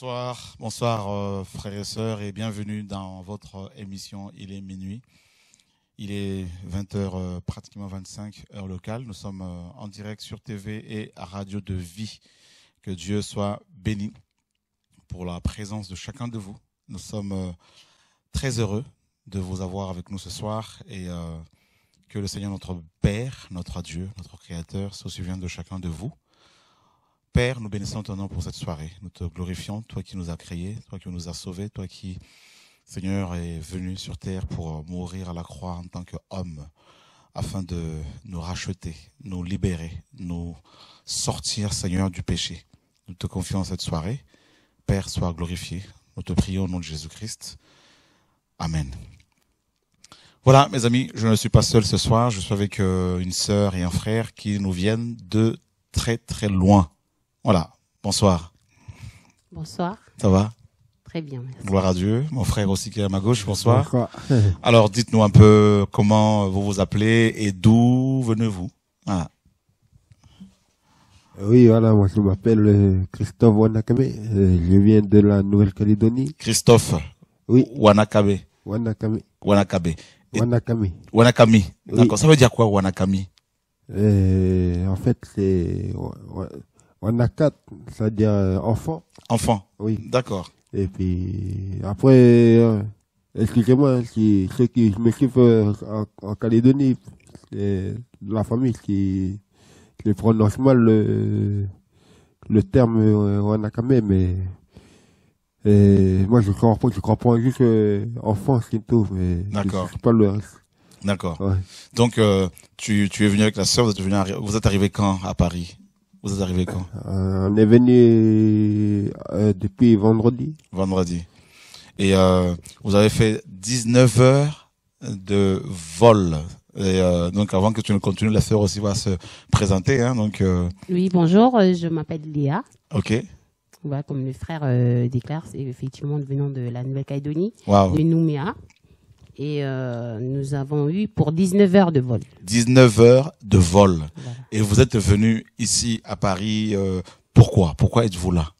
Bonsoir, bonsoir euh, frères et sœurs et bienvenue dans votre émission Il est minuit. Il est 20h euh, pratiquement 25 heures locales. Nous sommes euh, en direct sur TV et à Radio de Vie. Que Dieu soit béni pour la présence de chacun de vous. Nous sommes très heureux de vous avoir avec nous ce soir et que le Seigneur notre Père, notre Dieu, notre Créateur se souvienne de chacun de vous. Père, nous bénissons ton nom pour cette soirée. Nous te glorifions, toi qui nous as créés, toi qui nous as sauvés, toi qui, Seigneur, est venu sur terre pour mourir à la croix en tant qu'homme, afin de nous racheter, nous libérer, nous sortir, Seigneur, du péché. Nous te confions cette soirée. Père, sois glorifié. Nous te prions au nom de Jésus-Christ. Amen. Voilà, mes amis, je ne suis pas seul ce soir. Je suis avec euh, une sœur et un frère qui nous viennent de très très loin. Voilà, bonsoir. Bonsoir. Ça va Très bien, merci. Gloire à Dieu. Mon frère aussi qui est à ma gauche, bonsoir. Alors, dites-nous un peu comment vous vous appelez et d'où venez-vous ah. euh, Oui, voilà, moi je m'appelle euh, Christophe Wanakame. Euh, je viens de la Nouvelle-Calédonie. Christophe Oui. Wanakabe. Wanakabe. Wanakame. Wanakami. Wanakami. D'accord. Ça veut dire quoi, Wanakami En fait, c'est on a quatre, c'est-à-dire euh, enfants. Enfants. Oui. D'accord. Et puis après, euh, excusez-moi, si hein, ceux qui me euh, en, en, Calédonie, la famille qui, qui prononce mal le, le terme Wanakame, mais moi je comprends, je comprends juste enfant, c'est tout, mais D'accord. pas le reste. D'accord. Donc tu, tu es venu avec la sœur, vous venu, vous êtes arrivé quand à Paris vous êtes arrivé quand euh, On est venu euh, depuis vendredi. Vendredi. Et euh, vous avez fait 19 heures de vol. donc avant que tu ne continues, la sœur aussi va se présenter. Hein, donc, Oui, bonjour, je m'appelle Léa. Ok. comme le frère déclare, c'est effectivement venant de la Nouvelle-Calédonie, de Nouméa et euh, nous avons eu pour 19 heures de vol. 19 heures de vol. Et vous êtes venu ici à Paris, euh, pourquoi Pourquoi êtes-vous là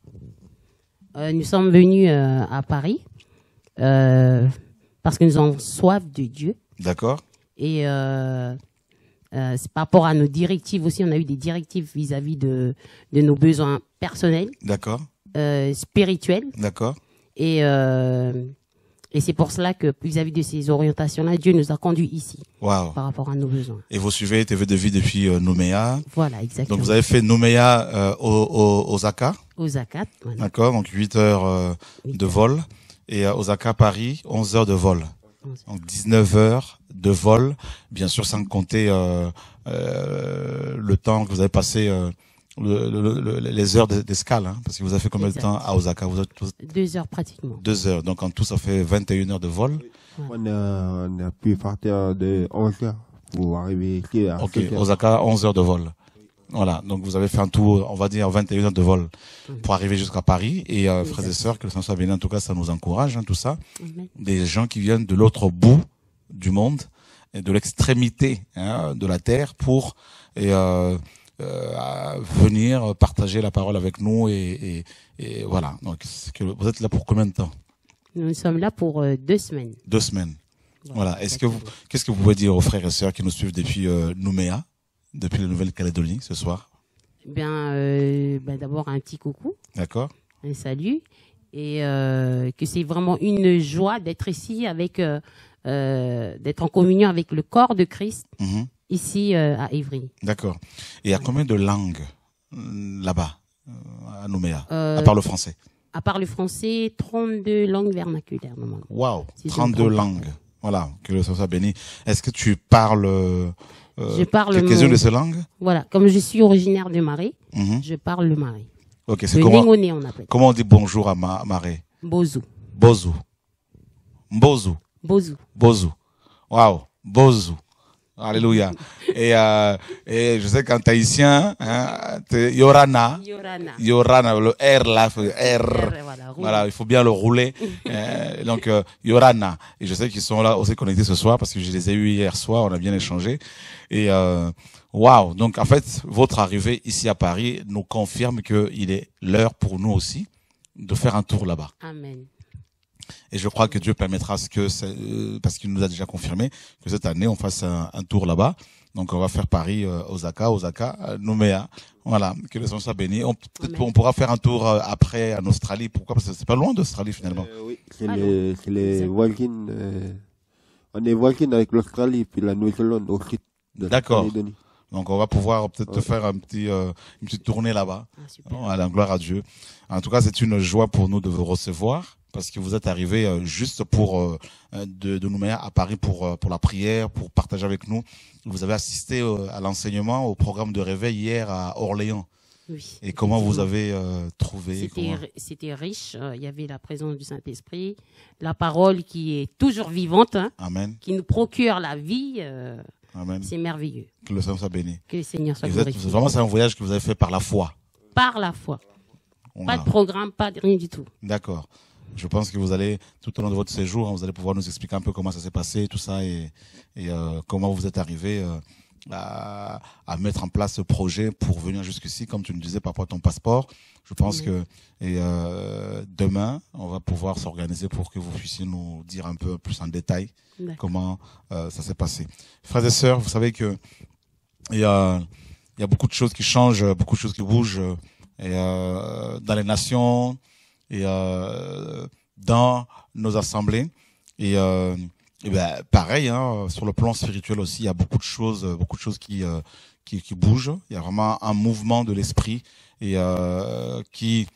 euh, Nous sommes venus à Paris parce que nous avons soif de Dieu. D'accord. Et c'est par rapport à nos directives aussi, on a eu des directives vis-à-vis de, de nos besoins personnels. D'accord. spirituels. D'accord. Et et c'est pour cela que vis-à-vis de ces orientations-là, Dieu nous a conduits ici wow. par rapport à nos besoins. Et vous suivez TV de vie depuis euh, Nouméa. Voilà, exactement. Donc vous avez fait Nouméa euh, au, Osaka. Osaka, D'accord, donc 8 euh, euh, heures de vol. Et à Osaka, Paris, 11 heures de vol. Donc 19 heures de vol, bien sûr sans compter le temps que vous avez passé les heures d'escale, hein, parce que vous avez fait combien de temps à Osaka vous êtes Deux heures pratiquement. Deux heures, donc en tout ça fait 21 heures de vol. On, a, on, pu partir de 11 heures pour arriver ici à Ok, Osaka, 11 heures de vol. Voilà, donc vous avez fait un tour, on va dire 21 heures de vol pour arriver jusqu'à Paris. Et euh, frères et sœurs, que le sens soit bien, en tout cas, ça nous encourage, hein, tout ça. Des gens qui viennent de l'autre bout du monde, et de l'extrémité hein, de la terre pour... Et, euh, euh, à venir partager la parole avec nous. Et, voilà. Donc, vous êtes là pour combien de temps Nous sommes là pour euh, deux semaines. Deux semaines. Voilà. Est-ce que vous, qu'est-ce que vous pouvez dire aux frères et sœurs qui nous suivent depuis euh, Nouméa, depuis la Nouvelle-Calédonie ce soir Bien, ben d'abord un petit coucou. D'accord. Un salut et que c'est vraiment une joie d'être ici avec, d'être en communion avec le corps de Christ. Mm-hmm ici euh, à Ivry. D'accord. Et à a combien de langues euh, là-bas, euh, à Nouméa, à part le français à part le français, 32 langues vernaculaires normalement. Wow, 32 langues. Voilà, que le soit béni. Est-ce que tu parles Je parle quelques-unes de ces langues Voilà, comme je suis originaire de Marais, mhm. je parle le Marais. OK, c'est comment on appelle. Comment on dit bonjour à ma Marais Bozou. Bozou. Bozou. Bozou. Bozou. Wow, Bozou. Alléluia. Euh, et, je sais qu'en tahitien, hein, Yorana, Yorana, Yorana, le R là, R, voilà, il faut bien le rouler. Euh, donc euh, Yorana. Et je sais qu'ils sont là aussi connectés ce soir parce que je les ai eus hier soir, on a bien échangé. Et waouh, wow. donc en fait, votre arrivée ici à Paris nous confirme qu'il est l'heure pour nous aussi de faire un tour là-bas. Amen. Et je crois que Dieu permettra ce que, euh, parce qu'il nous a déjà confirmé, que cette année, on fasse un, tour là-bas. Donc, on va faire Paris, euh, Osaka, Osaka, Nouméa. Voilà, que le Seigneur soit béni. On, pourra faire un tour euh, après en Australie. Pourquoi Parce que c'est pas loin d'Australie, finalement. oui, c'est les, les, les walking, on est walking avec l'Australie, puis la Nouvelle-Zélande aussi. D'accord. Donc on va pouvoir peut-être te faire un petit, une petite tournée là-bas. Ah, à la gloire à Dieu. En tout cas, c'est une joie pour nous de vous recevoir parce que vous êtes arrivé euh, juste pour euh, euh, de, de Nouméa à Paris pour pour la prière, pour partager avec nous. Vous avez assisté à l'enseignement au programme de réveil hier à Orléans. Oui. Et comment vous avez trouvé C'était riche. Il y avait la présence du Saint-Esprit, la parole qui est toujours vivante, hein, qui nous procure la vie. c'est merveilleux. Que le Seigneur soit béni. Que le Seigneur soit béni. Vraiment, c'est un voyage que vous avez fait par la foi. Par la foi. pas de programme, pas de rien du tout. D'accord je pense que vous allez, tout au long de votre séjour, hein, vous allez pouvoir nous expliquer un peu comment ça s'est passé, tout ça, et, euh, comment vous êtes arrivé euh, à, mettre en place ce projet pour venir jusqu'ici, comme tu nous disais par rapport à ton passeport. Je pense que et, euh, demain, on va pouvoir s'organiser pour que vous puissiez nous dire un peu plus en détail comment ça s'est passé. Frères et sœurs, vous savez que il y a, beaucoup de choses qui changent, beaucoup de choses qui bougent et, dans les nations, et euh, dans nos assemblées. Euh, et, ben, pareil, hein, sur le plan spirituel aussi, il y a beaucoup de choses, beaucoup de choses qui, euh, qui, qui bougent. Il y a vraiment un mouvement de l'esprit et qui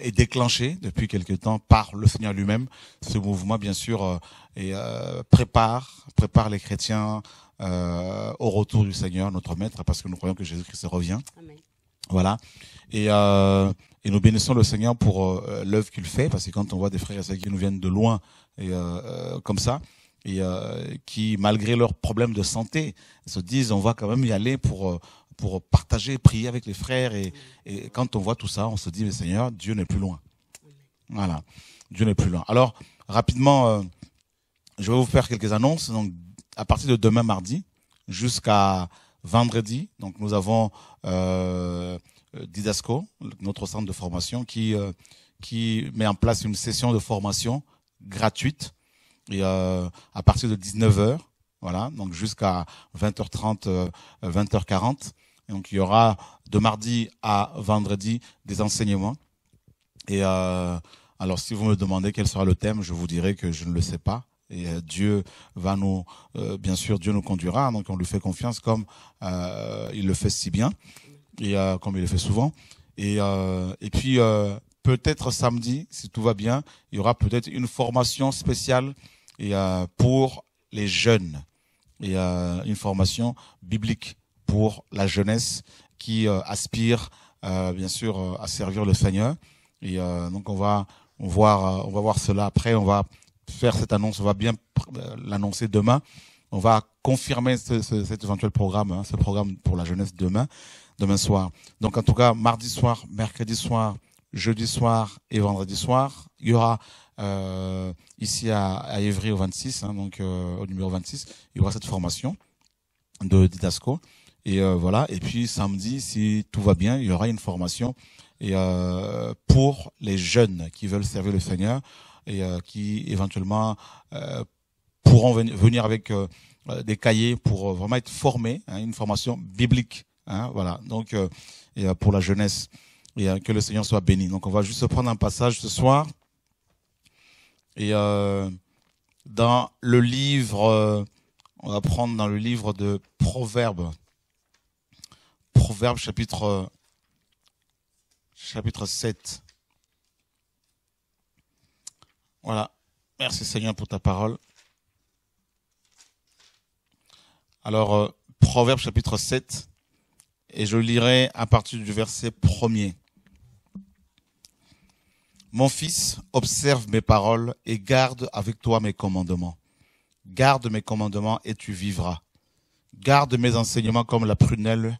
est déclenché depuis quelque temps par le Seigneur lui-même. Ce mouvement, bien sûr, et, prépare, prépare les chrétiens euh, au retour du Seigneur, notre Maître, parce que nous croyons que Jésus-Christ revient. Voilà. Et euh, et nous bénissons le Seigneur pour euh, l'œuvre qu'il fait, parce que quand on voit des frères et sœurs qui nous viennent de loin, et, euh, euh, comme ça, et qui, malgré leurs problèmes de santé, se disent on va quand même y aller pour pour partager, prier avec les frères. Et, quand on voit tout ça, on se dit mais Seigneur, Dieu n'est plus loin. Voilà, Dieu n'est plus loin. Alors rapidement, je vais vous faire quelques annonces. Donc à partir de demain mardi jusqu'à vendredi, donc nous avons euh, euh, Didasco, notre centre de formation, qui, euh, qui met en place une session de formation gratuite et, euh, à partir de 19h, voilà, donc jusqu'à 20h30, 20h40. Donc il y aura de mardi à vendredi des enseignements. Et alors si vous me demandez quel sera le thème, je vous dirai que je ne le sais pas. Et Dieu va nous, bien sûr, Dieu nous conduira. Donc on lui fait confiance comme il le fait si bien et euh, comme il le fait souvent. Et, euh, et puis euh, peut-être samedi, si tout va bien, il y aura peut-être une formation spéciale et, euh, pour les jeunes et euh, une formation biblique pour la jeunesse qui aspire bien sûr à servir le Seigneur. Et donc on va on voir on va voir cela après. On va faire cette annonce. On va bien l'annoncer demain. On va confirmer ce, ce, cet éventuel programme, hein, ce programme pour la jeunesse demain demain soir. Donc en tout cas, mardi soir, mercredi soir, jeudi soir et vendredi soir, il y aura euh, ici à, à, Évry au 26, hein, donc euh, au numéro 26, il y aura cette formation de Didasco. Et euh, voilà. Et puis samedi, si tout va bien, il y aura une formation pour les jeunes qui veulent servir le Seigneur et qui éventuellement pourront venir avec des cahiers pour vraiment être formés, hein, une formation biblique Hein, voilà. Donc, euh, et euh, pour la jeunesse, et euh, que le Seigneur soit béni. Donc, on va juste prendre un passage ce soir. Et dans le livre, on va prendre dans le livre de Proverbes. Proverbes chapitre, chapitre 7. Voilà. Merci Seigneur pour ta parole. Alors, Proverbes chapitre 7 et je lirai à partir du verset premier. Mon fils, observe mes paroles et garde avec toi mes commandements. Garde mes commandements et tu vivras. Garde mes enseignements comme la prunelle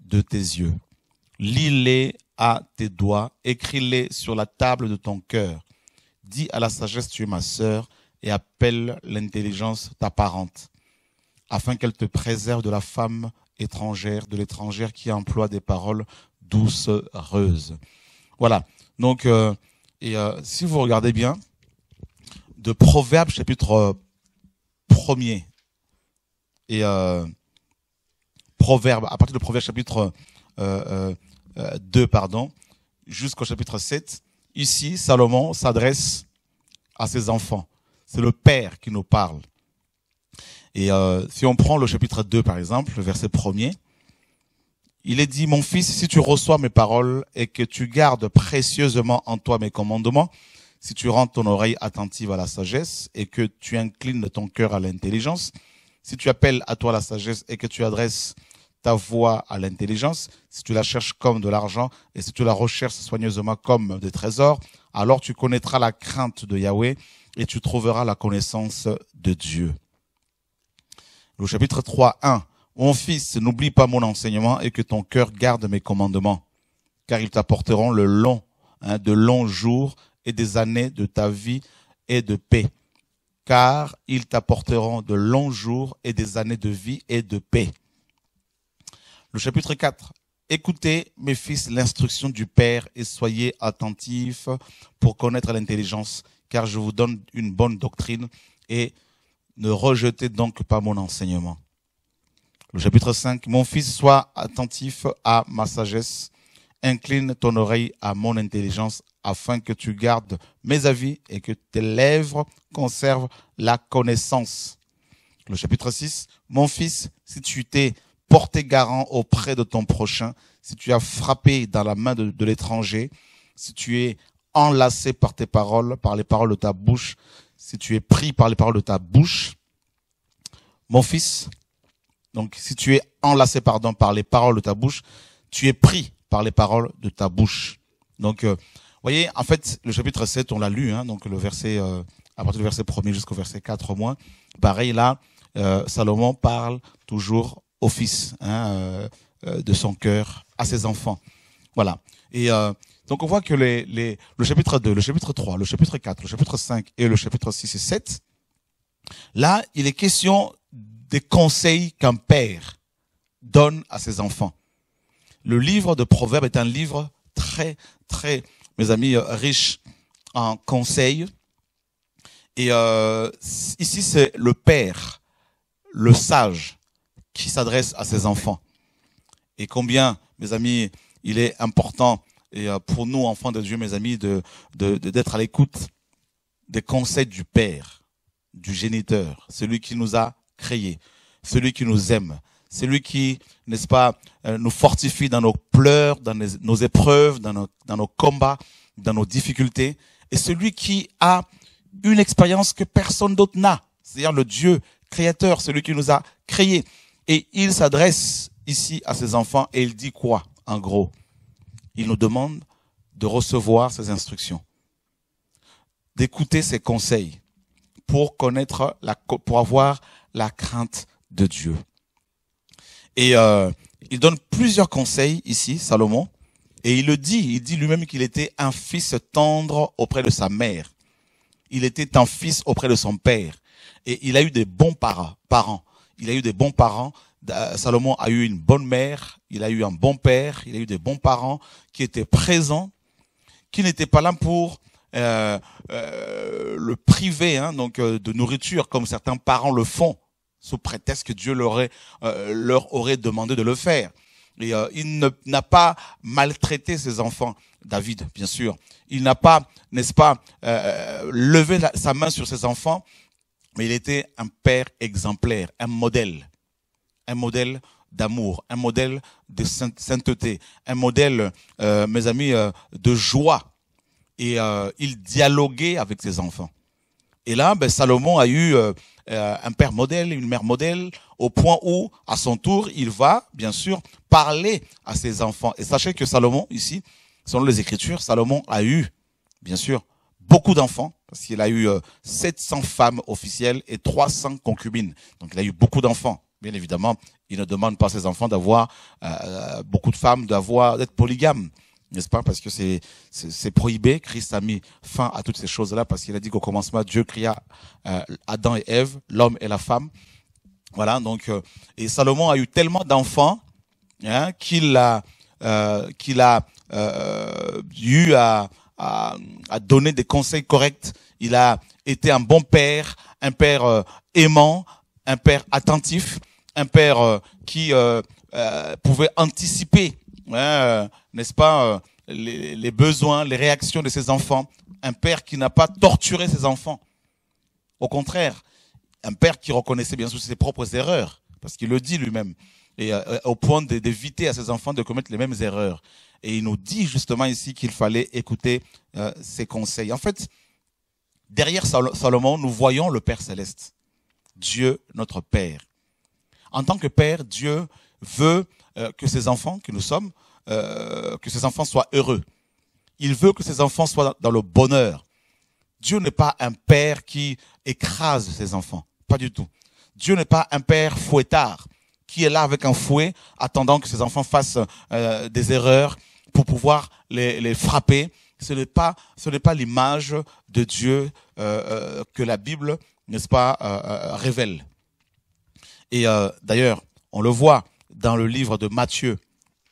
de tes yeux. Lis-les à tes doigts, écris-les sur la table de ton cœur. Dis à la sagesse, tu es ma sœur, et appelle l'intelligence ta parente, afin qu'elle te préserve de la femme étrangère, de l'étrangère qui emploie des paroles doucereuses. Voilà. Donc, euh, et euh, si vous regardez bien, de Proverbe chapitre 1 euh, et euh, Proverbe, à partir de Proverbe chapitre 2, pardon, jusqu'au chapitre 7, ici, Salomon s'adresse à ses enfants. C'est le Père qui nous parle. Et euh, si on prend le chapitre 2, par exemple, le verset 1 il est dit, mon fils, si tu reçois mes paroles et que tu gardes précieusement en toi mes commandements, si tu rends ton oreille attentive à la sagesse et que tu inclines ton cœur à l'intelligence, si tu appelles à toi la sagesse et que tu adresses ta voix à l'intelligence, si tu la cherches comme de l'argent et si tu la recherches soigneusement comme des trésors, alors tu connaîtras la crainte de Yahweh et tu trouveras la connaissance de Dieu. Le chapitre 3, 1. Mon fils, n'oublie pas mon enseignement et que ton cœur garde mes commandements, car ils t'apporteront le long, hein, de longs jours et des années de ta vie et de paix. Car ils t'apporteront de longs jours et des années de vie et de paix. Le chapitre 4. Écoutez, mes fils, l'instruction du Père et soyez attentifs pour connaître l'intelligence, car je vous donne une bonne doctrine et ne rejetez donc pas mon enseignement. Le chapitre 5, Mon fils, sois attentif à ma sagesse, incline ton oreille à mon intelligence, afin que tu gardes mes avis et que tes lèvres conservent la connaissance. Le chapitre 6, Mon fils, si tu t'es porté garant auprès de ton prochain, si tu as frappé dans la main de, de l'étranger, si tu es enlacé par tes paroles, par les paroles de ta bouche, si tu es pris par les paroles de ta bouche, mon fils, donc si tu es enlacé pardon par les paroles de ta bouche, tu es pris par les paroles de ta bouche. Donc, euh, voyez, en fait, le chapitre 7, on l'a lu, hein, donc le verset euh, à partir du verset 1 jusqu'au verset 4 au moins. Pareil là, euh, Salomon parle toujours au fils hein, de son cœur, à ses enfants. Voilà. Et donc on voit que les, le chapitre 2, le chapitre 3, le chapitre 4, le chapitre 5 et le chapitre 6 et 7, là, il est question des conseils qu'un père donne à ses enfants. Le livre de Proverbes est un livre très, très, mes amis, euh, riche en conseils. Et euh, ici, c'est le père, le sage, qui s'adresse à ses enfants. Et combien, mes amis, il est important et euh, pour nous, enfants de Dieu, mes amis, de d'être à l'écoute des conseils du Père, du Géniteur, celui qui nous a créés, celui qui nous aime, celui qui, n'est-ce pas, euh, nous fortifie dans nos pleurs, dans nos épreuves, dans nos, dans nos combats, dans nos difficultés, et celui qui a une expérience que personne d'autre n'a, c'est-à-dire le Dieu créateur, celui qui nous a créés. Et il s'adresse ici à ses enfants et il dit quoi, en gros il nous demande de recevoir ses instructions, d'écouter ses conseils pour connaître la, pour avoir la crainte de Dieu. Et euh, il donne plusieurs conseils ici, Salomon, et il le dit, il dit lui-même qu'il était un fils tendre auprès de sa mère. Il était un fils auprès de son père. Et il a eu des bons parents. Il a eu des bons parents Salomon a eu une bonne mère, il a eu un bon père, il a eu des bons parents qui étaient présents, qui n'étaient pas là pour euh, euh, le priver hein, donc euh, de nourriture comme certains parents le font sous prétexte que Dieu leur aurait, leur aurait demandé de le faire. Et il n'a pas maltraité ses enfants, David, bien sûr. Il n'a pas, n'est-ce pas, levé sa main sur ses enfants, mais il était un père exemplaire, un modèle un modèle d'amour, un modèle de sainteté, un modèle, euh, mes amis, euh, de joie. Et euh, il dialoguait avec ses enfants. Et là, ben, Salomon a eu un père modèle, une mère modèle, au point où, à son tour, il va, bien sûr, parler à ses enfants. Et sachez que Salomon, ici, selon les Écritures, Salomon a eu, bien sûr, beaucoup d'enfants, parce qu'il a eu 700 femmes officielles et 300 concubines. Donc il a eu beaucoup d'enfants. Bien évidemment, il ne demande pas à ses enfants d'avoir euh, euh, beaucoup de femmes, d'avoir d'être polygame, n'est-ce pas Parce que c'est c'est prohibé. Christ a mis fin à toutes ces choses-là parce qu'il a dit qu'au commencement, Dieu cria euh, Adam et Ève, l'homme et la femme. Voilà. Donc, et Salomon a eu tellement d'enfants hein, qu'il a qu'il a eu à, à donner des conseils corrects. Il a été un bon père, un père aimant, un père attentif un père euh, qui euh, euh, pouvait anticiper, hein, n'est-ce pas, les, besoins, les réactions de ses enfants, un père qui n'a pas torturé ses enfants. Au contraire, un père qui reconnaissait bien sûr ses propres erreurs, parce qu'il le dit lui-même, et au point d'éviter à ses enfants de commettre les mêmes erreurs. Et il nous dit justement ici qu'il fallait écouter ses conseils. En fait, derrière Salomon, nous voyons le Père céleste, Dieu notre Père. En tant que père, Dieu veut euh, que ses enfants, que nous sommes, euh, que ses enfants soient heureux. Il veut que ses enfants soient dans le bonheur. Dieu n'est pas un père qui écrase ses enfants. Pas du tout. Dieu n'est pas un père fouettard qui est là avec un fouet attendant que ses enfants fassent euh, des erreurs pour pouvoir les, frapper. Ce n'est pas, ce n'est pas l'image de Dieu que la Bible, n'est-ce pas, révèle. Et euh, d'ailleurs, on le voit dans le livre de Matthieu,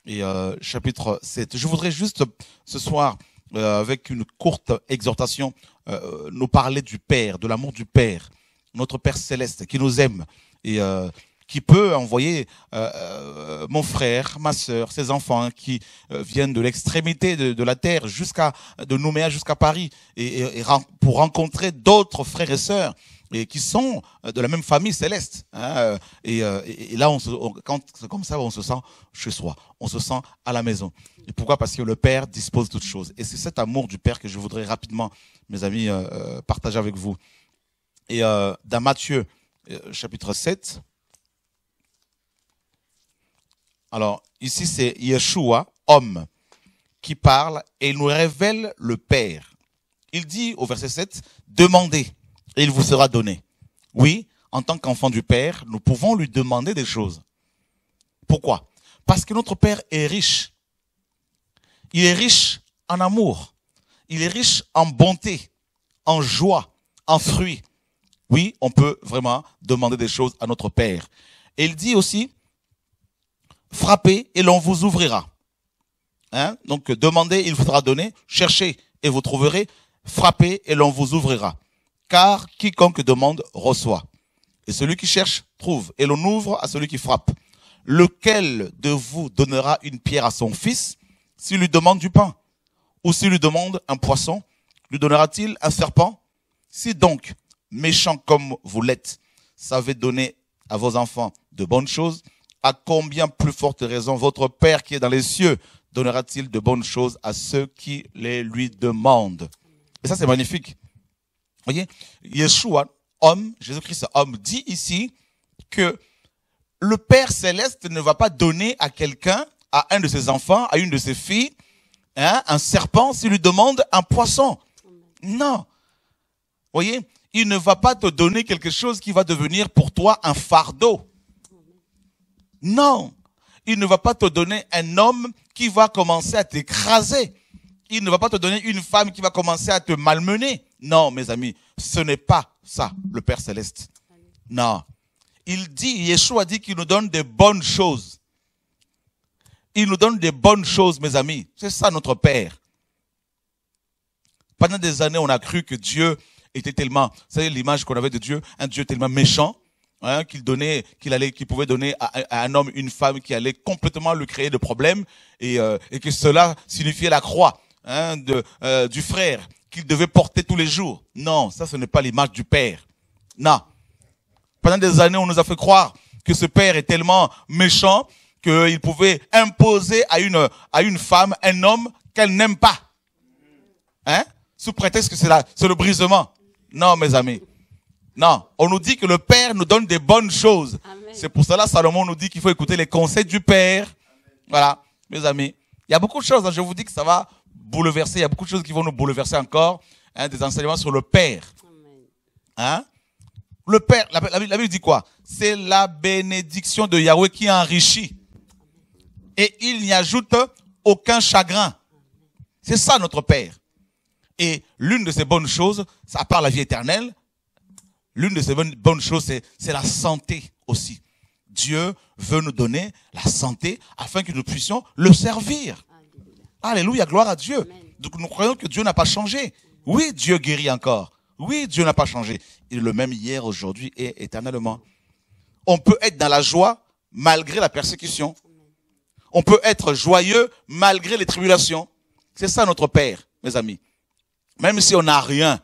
et, euh, chapitre 7. Je voudrais juste ce soir, euh, avec une courte exhortation, euh, nous parler du Père, de l'amour du Père, notre Père céleste qui nous aime et euh, qui peut envoyer euh, mon frère, ma sœur, ses enfants qui viennent de l'extrémité de, la terre jusqu'à de Nouméa jusqu'à Paris et, pour rencontrer d'autres frères et sœurs et qui sont euh, de la même famille céleste. Hein, euh, euh, et, là, on quand c'est comme ça, on se sent chez soi, on se sent à la maison. Et pourquoi Parce que le Père dispose de toutes choses. Et c'est cet amour du Père que je voudrais rapidement, mes amis, partager avec vous. Et dans Matthieu, chapitre 7, alors ici c'est Yeshua, homme, qui parle et il nous révèle le Père. Il dit au verset 7, demandez et il vous sera donné. Oui, en tant qu'enfant du Père, nous pouvons lui demander des choses. Pourquoi Parce que notre Père est riche. Il est riche en amour. Il est riche en bonté, en joie, en fruits. Oui, on peut vraiment demander des choses à notre Père. Et il dit aussi, frappez et l'on vous ouvrira. Hein Donc demandez, il vous sera donné. Cherchez et vous trouverez. Frappez et l'on vous ouvrira car quiconque demande reçoit. Et celui qui cherche trouve, et l'on ouvre à celui qui frappe. Lequel de vous donnera une pierre à son fils s'il lui demande du pain Ou s'il lui demande un poisson, lui donnera-t-il un serpent Si donc, méchant comme vous l'êtes, savez donner à vos enfants de bonnes choses, à combien plus forte raison votre Père qui est dans les cieux donnera-t-il de bonnes choses à ceux qui les lui demandent Et ça, c'est magnifique voyez, Yeshua, homme, Jésus-Christ, homme, dit ici que le Père céleste ne va pas donner à quelqu'un, à un de ses enfants, à une de ses filles, hein, un serpent s'il lui demande un poisson. Non. Voyez, il ne va pas te donner quelque chose qui va devenir pour toi un fardeau. Non. Il ne va pas te donner un homme qui va commencer à t'écraser. Il ne va pas te donner une femme qui va commencer à te malmener. Non, mes amis, ce n'est pas ça, le Père céleste. Non. Il dit, Yeshua dit qu'il nous donne des bonnes choses. Il nous donne des bonnes choses, mes amis. C'est ça notre Père. Pendant des années, on a cru que Dieu était tellement, savez l'image qu'on avait de Dieu, un Dieu tellement méchant, hein, qu'il donnait, qu'il allait, qu'il pouvait donner à, un homme une femme qui allait complètement lui créer de problèmes euh, et, que cela signifiait la croix hein, euh, du frère qu'il devait porter tous les jours. Non, ça ce n'est pas l'image du Père. Non. Pendant des années, on nous a fait croire que ce Père est tellement méchant qu'il pouvait imposer à une, à une femme un homme qu'elle n'aime pas. Hein? Sous prétexte que c'est là, c'est le brisement. Non, mes amis. Non, on nous dit que le Père nous donne des bonnes choses. C'est pour cela Salomon nous dit qu'il faut écouter les conseils du Père. Voilà, mes amis. Il y a beaucoup de choses. Hein. Je vous dis que ça va bouleverser. Il y a beaucoup de choses qui vont nous bouleverser encore. Hein, des enseignements sur le Père. Hein? Le Père, la, Bible dit quoi C'est la bénédiction de Yahweh qui enrichit. Et il n'y ajoute aucun chagrin. C'est ça notre Père. Et l'une de ces bonnes choses, à part la vie éternelle, l'une de ces bonnes choses, c'est la santé aussi. Dieu veut nous donner la santé afin que nous puissions le servir. Alléluia, gloire à Dieu. Donc nous croyons que Dieu n'a pas changé. Oui, Dieu guérit encore. Oui, Dieu n'a pas changé. Il est le même hier, aujourd'hui et éternellement. On peut être dans la joie malgré la persécution. On peut être joyeux malgré les tribulations. C'est ça notre Père, mes amis. Même si on n'a rien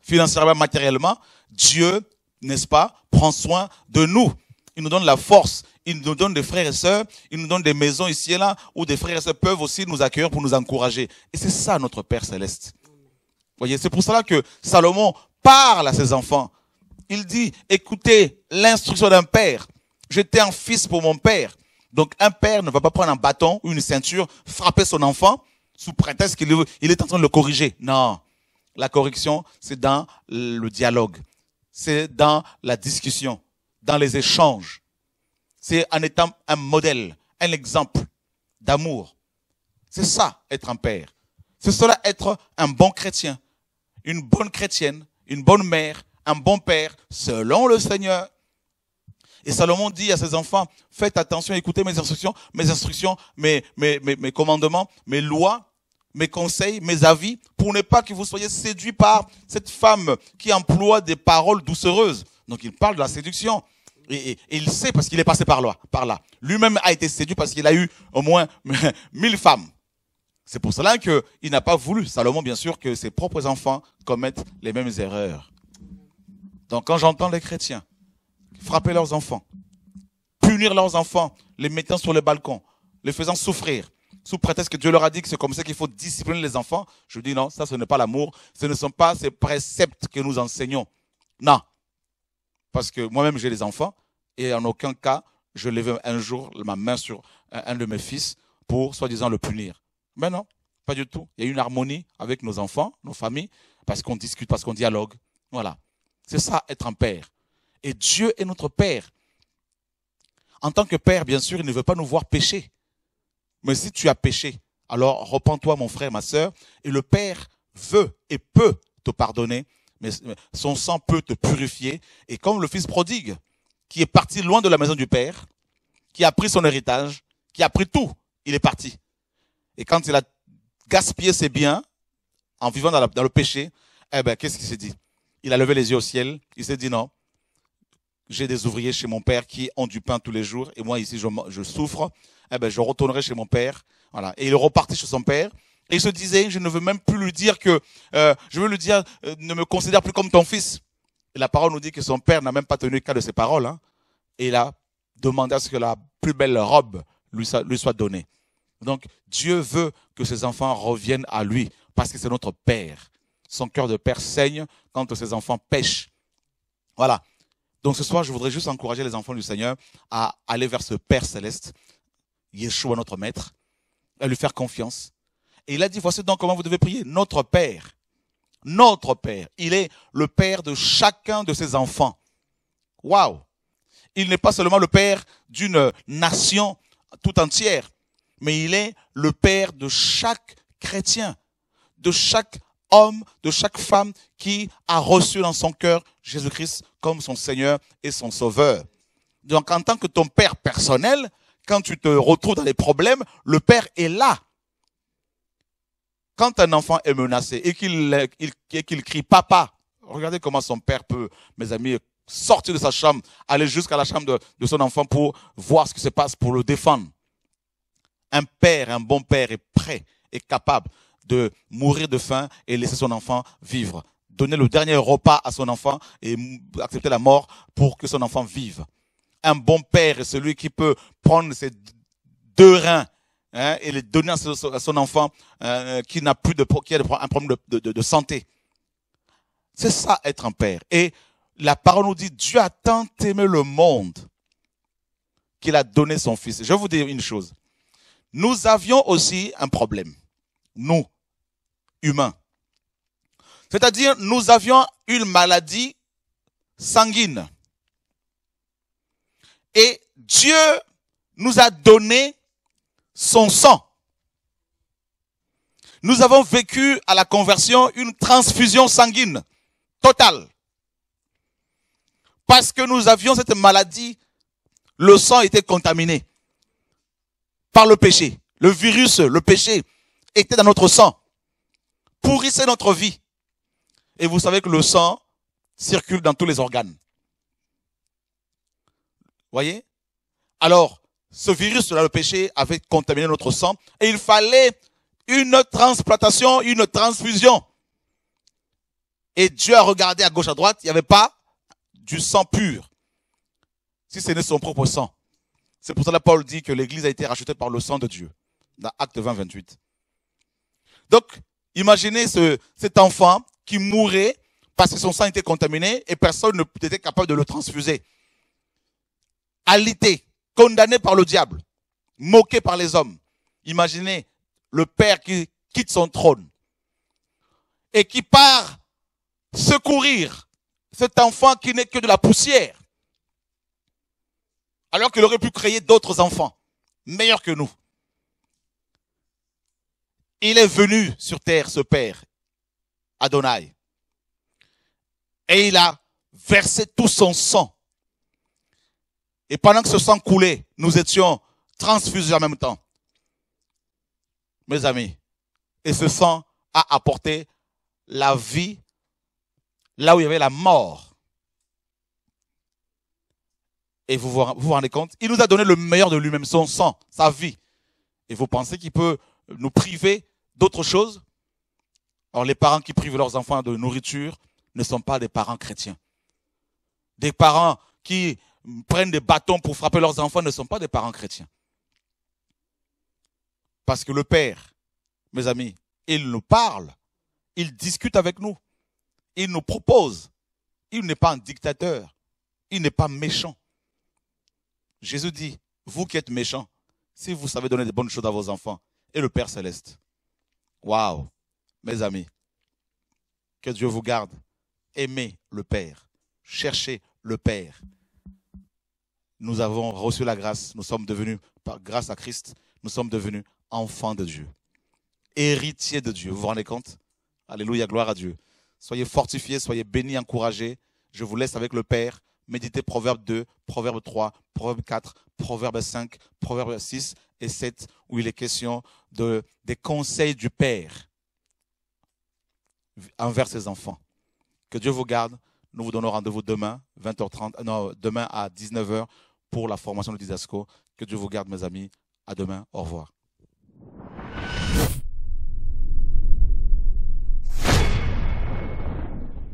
financièrement, matériellement, Dieu, n'est-ce pas, prend soin de nous. Il nous donne la force il nous donne des frères et sœurs, il nous donne des maisons ici et là, où des frères et sœurs peuvent aussi nous accueillir pour nous encourager. Et c'est ça notre Père céleste. voyez, c'est pour cela que Salomon parle à ses enfants. Il dit, écoutez l'instruction d'un père. J'étais un fils pour mon père. Donc un père ne va pas prendre un bâton ou une ceinture, frapper son enfant sous prétexte qu'il est en train de le corriger. Non. La correction, c'est dans le dialogue. C'est dans la discussion, dans les échanges c'est en étant un modèle, un exemple d'amour. C'est ça, être un père. C'est cela, être un bon chrétien, une bonne chrétienne, une bonne mère, un bon père, selon le Seigneur. Et Salomon dit à ses enfants, faites attention, écoutez mes instructions, mes instructions, mes, mes, mes, commandements, mes lois, mes conseils, mes avis, pour ne pas que vous soyez séduits par cette femme qui emploie des paroles doucereuses. Donc il parle de la séduction et, il sait parce qu'il est passé par là. Par là. Lui-même a été séduit parce qu'il a eu au moins mille femmes. C'est pour cela qu'il n'a pas voulu, Salomon, bien sûr, que ses propres enfants commettent les mêmes erreurs. Donc quand j'entends les chrétiens frapper leurs enfants, punir leurs enfants, les mettant sur le balcon, les faisant souffrir, sous prétexte que Dieu leur a dit que c'est comme ça qu'il faut discipliner les enfants, je dis non, ça ce n'est pas l'amour, ce ne sont pas ces préceptes que nous enseignons. Non, parce que moi-même j'ai des enfants et en aucun cas je lève un jour ma main sur un de mes fils pour soi-disant le punir. Mais non, pas du tout. Il y a une harmonie avec nos enfants, nos familles, parce qu'on discute, parce qu'on dialogue. Voilà. C'est ça, être un père. Et Dieu est notre père. En tant que père, bien sûr, il ne veut pas nous voir pécher. Mais si tu as péché, alors repends toi mon frère, ma sœur, et le père veut et peut te pardonner mais son sang peut te purifier. Et comme le fils prodigue, qui est parti loin de la maison du père, qui a pris son héritage, qui a pris tout, il est parti. Et quand il a gaspillé ses biens en vivant dans, le péché, eh ben, qu'est-ce qu'il s'est dit Il a levé les yeux au ciel, il s'est dit non, j'ai des ouvriers chez mon père qui ont du pain tous les jours et moi ici je, souffre, eh ben, je retournerai chez mon père. Voilà. Et il est reparti chez son père il se disait, je ne veux même plus lui dire que, euh, je veux lui dire, euh, ne me considère plus comme ton fils. la parole nous dit que son père n'a même pas tenu le cas de ses paroles. Hein. et il a demandé à ce que la plus belle robe lui soit, lui soit donnée. Donc Dieu veut que ses enfants reviennent à lui parce que c'est notre Père. Son cœur de Père saigne quand ses enfants pêchent. Voilà. Donc ce soir, je voudrais juste encourager les enfants du Seigneur à aller vers ce Père céleste, Yeshua notre Maître, à lui faire confiance, et il a dit, voici donc comment vous devez prier. Notre Père, notre Père, il est le Père de chacun de ses enfants. Waouh Il n'est pas seulement le Père d'une nation tout entière, mais il est le Père de chaque chrétien, de chaque homme, de chaque femme qui a reçu dans son cœur Jésus-Christ comme son Seigneur et son Sauveur. Donc en tant que ton Père personnel, quand tu te retrouves dans les problèmes, le Père est là. Quand un enfant est menacé et qu'il qu'il crie papa, regardez comment son père peut, mes amis, sortir de sa chambre, aller jusqu'à la chambre de, son enfant pour voir ce qui se passe, pour le défendre. Un père, un bon père est prêt, et capable de mourir de faim et laisser son enfant vivre. Donner le dernier repas à son enfant et accepter la mort pour que son enfant vive. Un bon père est celui qui peut prendre ses deux reins il hein, et les donner à son enfant euh, euh, qui n'a plus de qui a un problème de, de santé. C'est ça être un père. Et la parole nous dit Dieu a tant aimé le monde qu'il a donné son fils. Je vais vous dire une chose. Nous avions aussi un problème, nous, humains. C'est-à-dire, nous avions une maladie sanguine. Et Dieu nous a donné son sang. Nous avons vécu à la conversion une transfusion sanguine totale. Parce que nous avions cette maladie, le sang était contaminé par le péché. Le virus, le péché était dans notre sang, pourrissait notre vie. Et vous savez que le sang circule dans tous les organes. Voyez Alors, ce virus-là, le péché, avait contaminé notre sang et il fallait une transplantation, une transfusion. Et Dieu a regardé à gauche, à droite, il n'y avait pas du sang pur, si ce n'est son propre sang. C'est pour cela que Paul dit que l'Église a été rachetée par le sang de Dieu, dans Acte 20, 28. Donc, imaginez ce, cet enfant qui mourait parce que son sang était contaminé et personne n'était capable de le transfuser. Alité, condamné par le diable, moqué par les hommes. Imaginez le Père qui quitte son trône et qui part secourir cet enfant qui n'est que de la poussière, alors qu'il aurait pu créer d'autres enfants meilleurs que nous. Il est venu sur terre, ce Père, Adonai, et il a versé tout son sang et pendant que ce sang coulait, nous étions transfusés en même temps. Mes amis, et ce sang a apporté la vie là où il y avait la mort. Et vous vous, rendez compte Il nous a donné le meilleur de lui-même, son sang, sa vie. Et vous pensez qu'il peut nous priver d'autre chose Or, les parents qui privent leurs enfants de nourriture ne sont pas des parents chrétiens. Des parents qui prennent des bâtons pour frapper leurs enfants ne sont pas des parents chrétiens. Parce que le Père, mes amis, il nous parle, il discute avec nous, il nous propose. Il n'est pas un dictateur, il n'est pas méchant. Jésus dit, vous qui êtes méchants, si vous savez donner des bonnes choses à vos enfants, et le Père céleste. Waouh, mes amis, que Dieu vous garde. Aimez le Père, cherchez le Père nous avons reçu la grâce, nous sommes devenus, par grâce à Christ, nous sommes devenus enfants de Dieu, héritiers de Dieu. Vous vous rendez compte Alléluia, gloire à Dieu. Soyez fortifiés, soyez bénis, encouragés. Je vous laisse avec le Père. Méditez Proverbe 2, Proverbe 3, Proverbe 4, Proverbe 5, Proverbe 6 et 7, où il est question des conseils du Père envers ses enfants. Que Dieu vous garde. Nous vous donnons rendez-vous demain, 20h30, demain à 19h pour la formation de Disasco. Que Dieu vous garde, mes amis. À demain. Au revoir.